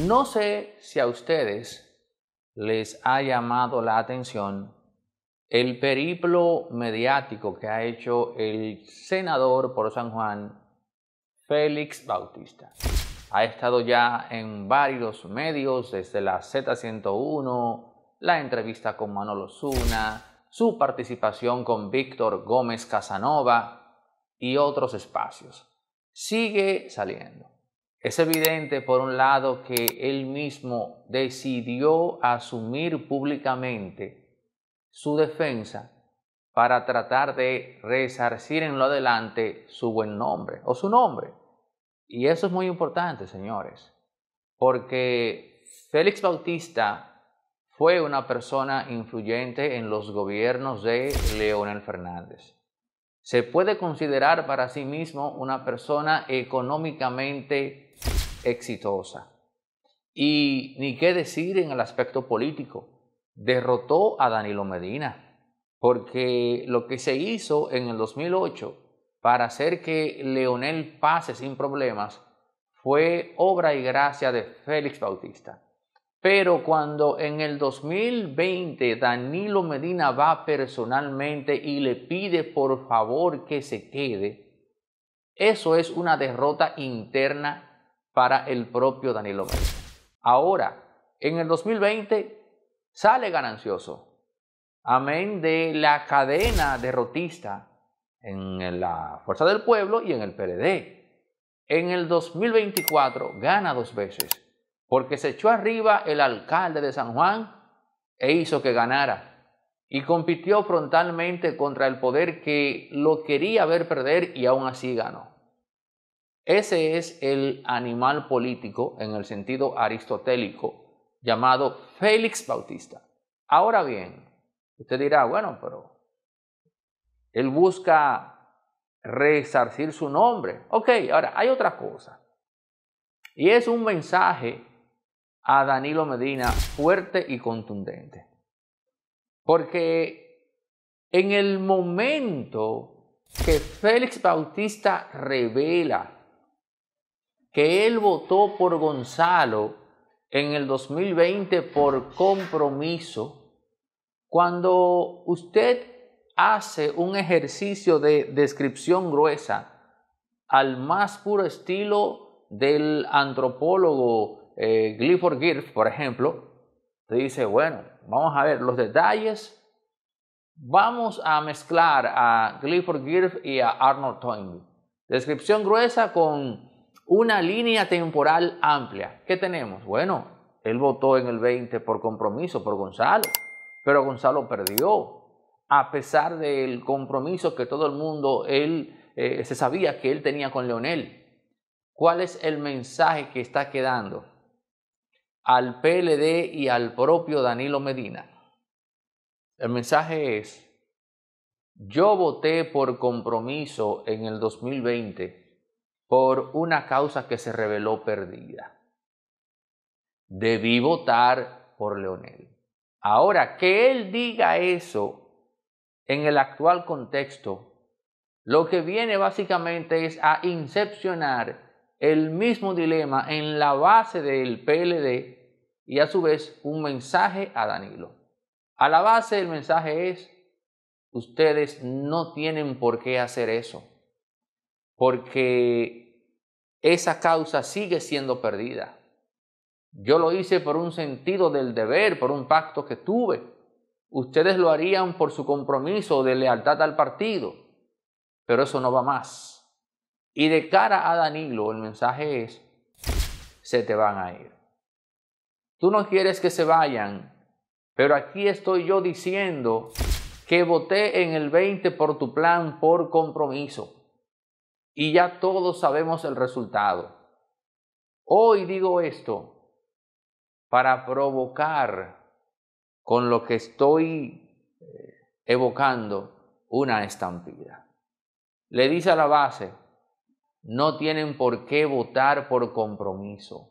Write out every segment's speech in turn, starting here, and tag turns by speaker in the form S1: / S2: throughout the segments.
S1: No sé si a ustedes les ha llamado la atención el periplo mediático que ha hecho el senador por San Juan, Félix Bautista. Ha estado ya en varios medios, desde la Z101, la entrevista con Manolo Zuna, su participación con Víctor Gómez Casanova y otros espacios. Sigue saliendo. Es evidente, por un lado, que él mismo decidió asumir públicamente su defensa para tratar de resarcir en lo adelante su buen nombre o su nombre. Y eso es muy importante, señores, porque Félix Bautista fue una persona influyente en los gobiernos de Leonel Fernández se puede considerar para sí mismo una persona económicamente exitosa. Y ni qué decir en el aspecto político. Derrotó a Danilo Medina, porque lo que se hizo en el 2008 para hacer que Leonel pase sin problemas fue obra y gracia de Félix Bautista. Pero cuando en el 2020 Danilo Medina va personalmente y le pide por favor que se quede, eso es una derrota interna para el propio Danilo Medina. Ahora, en el 2020 sale ganancioso. Amén de la cadena derrotista en la Fuerza del Pueblo y en el PLD. En el 2024 gana dos veces porque se echó arriba el alcalde de San Juan e hizo que ganara, y compitió frontalmente contra el poder que lo quería ver perder y aún así ganó. Ese es el animal político en el sentido aristotélico llamado Félix Bautista. Ahora bien, usted dirá, bueno, pero él busca resarcir su nombre. Ok, ahora hay otra cosa. Y es un mensaje a Danilo Medina fuerte y contundente. Porque en el momento que Félix Bautista revela que él votó por Gonzalo en el 2020 por compromiso, cuando usted hace un ejercicio de descripción gruesa al más puro estilo del antropólogo glifford eh, Girth, por ejemplo, te dice, bueno, vamos a ver los detalles. Vamos a mezclar a glifford Girth y a Arnold Toynbee. Descripción gruesa con una línea temporal amplia. ¿Qué tenemos? Bueno, él votó en el 20 por compromiso por Gonzalo, pero Gonzalo perdió. A pesar del compromiso que todo el mundo, él eh, se sabía que él tenía con Leonel. ¿Cuál es el mensaje que está quedando? al PLD y al propio Danilo Medina. El mensaje es, yo voté por compromiso en el 2020 por una causa que se reveló perdida. Debí votar por Leonel. Ahora, que él diga eso en el actual contexto, lo que viene básicamente es a incepcionar el mismo dilema en la base del PLD y a su vez un mensaje a Danilo. A la base el mensaje es, ustedes no tienen por qué hacer eso, porque esa causa sigue siendo perdida. Yo lo hice por un sentido del deber, por un pacto que tuve. Ustedes lo harían por su compromiso de lealtad al partido, pero eso no va más. Y de cara a Danilo, el mensaje es, se te van a ir. Tú no quieres que se vayan, pero aquí estoy yo diciendo que voté en el 20 por tu plan por compromiso. Y ya todos sabemos el resultado. Hoy digo esto para provocar con lo que estoy eh, evocando una estampida. Le dice a la base, no tienen por qué votar por compromiso.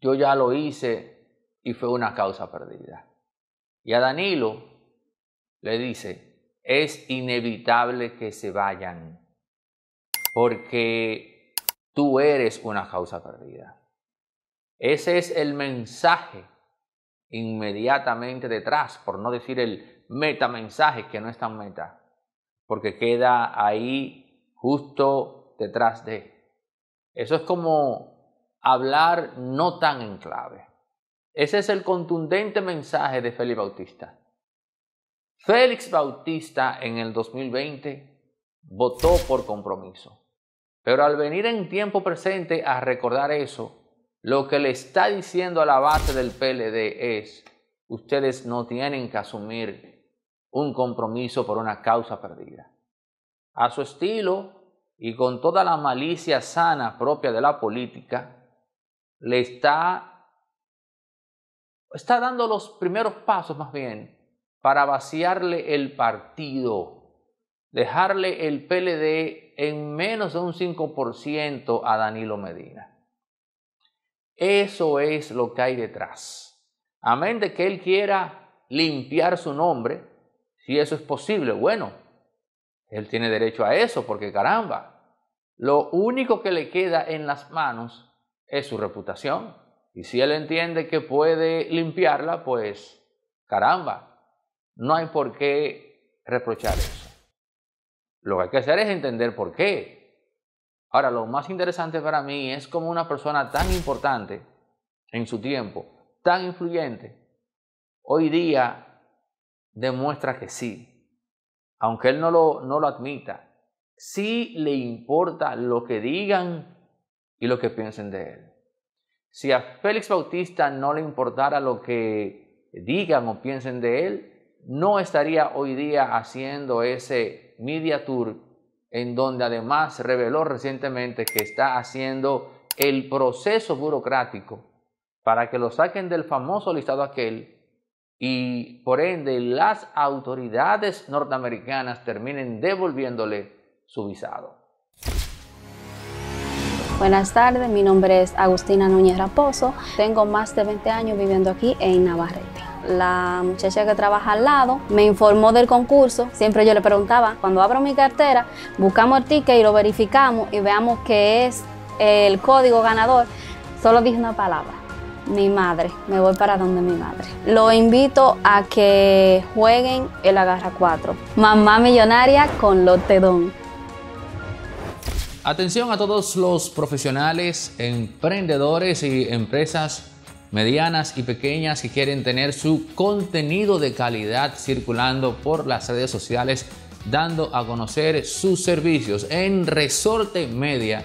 S1: Yo ya lo hice y fue una causa perdida. Y a Danilo le dice, es inevitable que se vayan porque tú eres una causa perdida. Ese es el mensaje inmediatamente detrás, por no decir el meta mensaje que no es tan meta, porque queda ahí justo detrás de. Eso es como hablar no tan en clave. Ese es el contundente mensaje de Félix Bautista. Félix Bautista en el 2020 votó por compromiso. Pero al venir en tiempo presente a recordar eso, lo que le está diciendo a la base del PLD es, ustedes no tienen que asumir un compromiso por una causa perdida a su estilo y con toda la malicia sana propia de la política, le está, está dando los primeros pasos más bien para vaciarle el partido, dejarle el PLD en menos de un 5% a Danilo Medina. Eso es lo que hay detrás. Amén de que él quiera limpiar su nombre, si eso es posible, bueno, él tiene derecho a eso porque caramba, lo único que le queda en las manos es su reputación. Y si él entiende que puede limpiarla, pues caramba, no hay por qué reprochar eso. Lo que hay que hacer es entender por qué. Ahora, lo más interesante para mí es cómo una persona tan importante en su tiempo, tan influyente, hoy día demuestra que sí, aunque él no lo, no lo admita, sí le importa lo que digan y lo que piensen de él. Si a Félix Bautista no le importara lo que digan o piensen de él, no estaría hoy día haciendo ese media tour en donde además reveló recientemente que está haciendo el proceso burocrático para que lo saquen del famoso listado aquel y por ende las autoridades norteamericanas terminen devolviéndole su visado. Buenas tardes, mi nombre es Agustina Núñez Raposo, tengo más de 20 años viviendo aquí en Navarrete la muchacha que trabaja al lado me informó del concurso. Siempre yo le preguntaba, cuando abro mi cartera, buscamos el ticket y lo verificamos y veamos que es el código ganador. Solo dije una palabra, mi madre, me voy para donde mi madre. Lo invito a que jueguen el Agarra 4. Mamá Millonaria con Lotedón. Atención a todos los profesionales, emprendedores y empresas medianas y pequeñas que quieren tener su contenido de calidad circulando por las redes sociales, dando a conocer sus servicios en Resorte Media